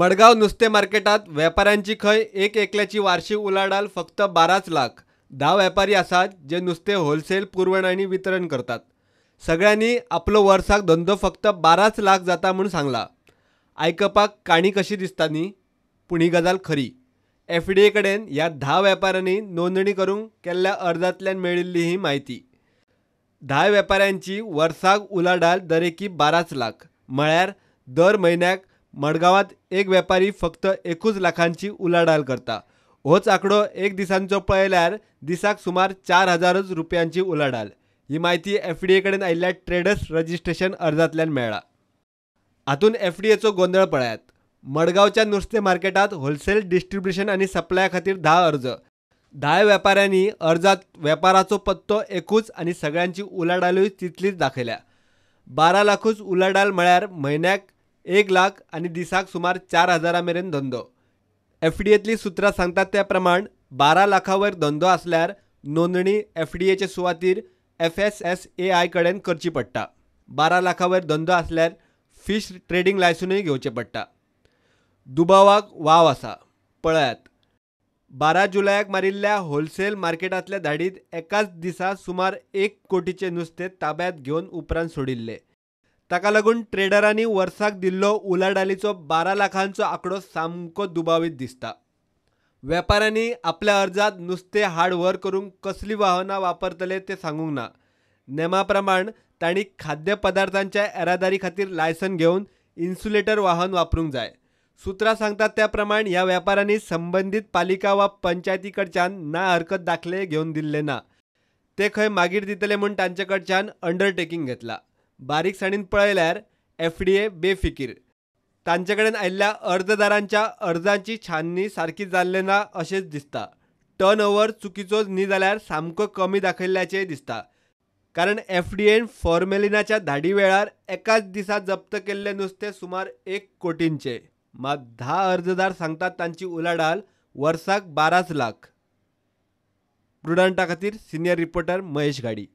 मडगाव नुसते मार्केटात व्यापाऱ्यांची खय एक एकल्याची वार्षिक उलाढाल फक्त बाराच लाख दहा व्यापारी असतात जे नुसते होलसेल पुरवण आणि वितरण करतात सगळ्यांनी आपलं वर्साक धंदो फक्त बाराच लाख जाता म्हणून सांगला आयकपाक काणी कशी दिसता न्ही पूण ही गजाल खरी एफ डी कडेन ह्या धा व्यापाऱ्यांनी नोंदणी करूंक केल्ल्या अर्जातल्यान मेळिल्ली ही माहिती धा व्यापाऱ्यांची वर्साक उलाढाल दरेकी बाराच लाख म्हळ्यार दर म्हयन्याक मडगावात एक व्यापारी फक्त एकूच लाखांची उलाढाल करता होच आकडो एक दिसांचो पळयल्यार दिसाक सुमार चार हजारच रुपयांची उलाढाल ही माहिती एफ डी कडेन आयिल्ल्या ट्रेडर्स रजिस्ट्रेशन अर्जांतल्यान मेळ्ळा हातून एफ डी एचो गोंदळ पळयात मडगावच्या नुस्तें मार्केटांत होलसेल डिस्ट्रिब्युशन आनी सप्लाया खातीर धा अर्ज धा वेपाऱ्यांनी अर्जात वेपाराचो पत्तो एकूच आनी सगळ्यांची उलाढालूय तितलीच दाखयल्या बारा लाखूच उलाढाल म्हळ्यार म्हयन्याक एक लाख आणि दिसाक सुमार चार हजारामेरेन धंदो एफ डी सुत्रां सांगतात त्या प्रमाण बारा लाखा वयर धंदो आसल्यार नोंदणी एफ डी एचे सुवातीर F S S A I कडेन करची पडटा बारा लाखा वयर धंदो आसल्यार फिश ट्रेडींग लायसनूय घेवचें पडटा दुबावाक वाव आसा पळयात बारा जुलयाक मारिल्ल्या होलसेल मार्केटांतल्या धाडीत एकाच दिसा सुमार एक कोटीचें नुस्तें ताब्यांत घेवन उपरांत सोडिल्ले ताका लागून ट्रेडरांनी वर्साक दिल्लो उलाडालीचो बारा लाखांचो आंकडो सामको दुबावीत दिसता वेपाऱ्यांनी आपल्या अर्जात नुसते हाड वर करूंक कसली वाहनां वापरतले ते सांगूंक ना नेमा प्रमाण तांणी खाद्य पदार्थांच्या येरादारी खातीर लायसन घेवन इन्सुलेटर वाहन वापरूंक जाय सुत्रां सांगतात त्या प्रमाण ह्या वेपाऱ्यांनी संबंधित पालिका वा पंचायती कडच्यान ना हरकत दाखले घेवन दिल्ले ना ते खंय मागीर दितले म्हूण तांचे कडच्यान अंडरटेकिंग घेतला बारीक साणीन पळयल्यार एफ डी ए बेफिकीर तांचे कडेन आयिल्ल्या अर्जदारांच्या अर्जांची छाननी सारकी जाल्ले ना अशेंच दिसता टर्न ओव्हर चुकीचोच न्ही जाल्यार सामको कमी दाखयल्ल्याचें दिसता कारण एफ डी एन फॉर्मेलिनाच्या धाडी वेळार एकाच दिसा जप्त केल्ले नुस्तें सुमार एक कोटींचे मात धा अर्जदार सांगतात तांची उलाढाल वर्साक बाराच लाख प्रुडंटा खातीर सिनियर रिपोर्टर महेश गाडी